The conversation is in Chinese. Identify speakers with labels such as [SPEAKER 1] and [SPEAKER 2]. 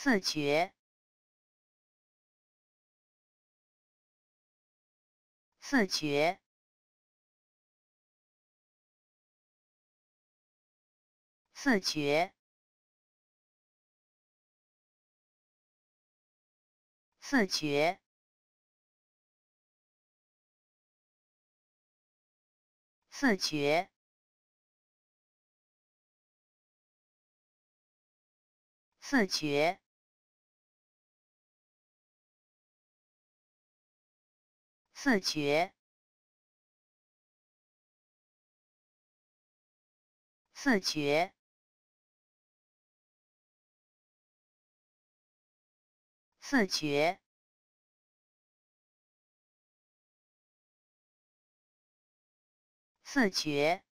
[SPEAKER 1] 自觉，自觉，自觉，自觉，自觉，自觉。自觉，自觉，自觉，自觉。